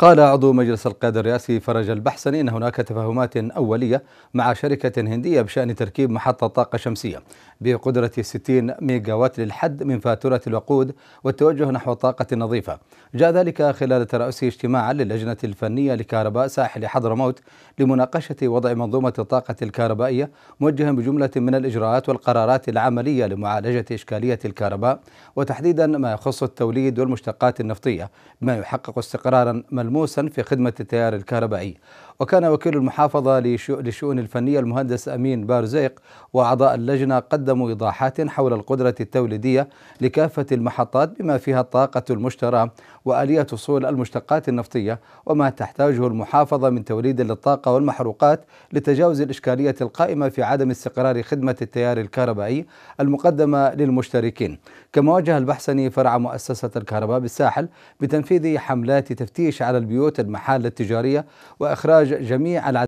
قال عضو مجلس القيادة الرئاسي فرج البحسني أن هناك تفاهمات أولية مع شركة هندية بشأن تركيب محطة طاقة شمسية بقدرة 60 ميجاوات للحد من فاتورة الوقود والتوجه نحو الطاقة النظيفة جاء ذلك خلال ترأسه اجتماعا للجنة الفنية لكهرباء ساحل حضرموت لمناقشة وضع منظومة الطاقة الكهربائية موجها بجملة من الإجراءات والقرارات العملية لمعالجة إشكالية الكهرباء وتحديدا ما يخص التوليد والمشتقات النفطية بما يحقق استقرارا من ملموسا في خدمة التيار الكهربائي وكان وكيل المحافظة للشؤون الفنية المهندس أمين بارزيق وأعضاء اللجنة قدموا إيضاحات حول القدرة التوليدية لكافة المحطات بما فيها الطاقة المشترى وآلية وصول المشتقات النفطية وما تحتاجه المحافظة من توليد للطاقة والمحروقات لتجاوز الإشكالية القائمة في عدم استقرار خدمة التيار الكهربائي المقدمة للمشتركين كما واجه البحسني فرع مؤسسة الكهرباء بالساحل بتنفيذ حملات تفتيش على البيوت المحال التجارية وإخراج جميع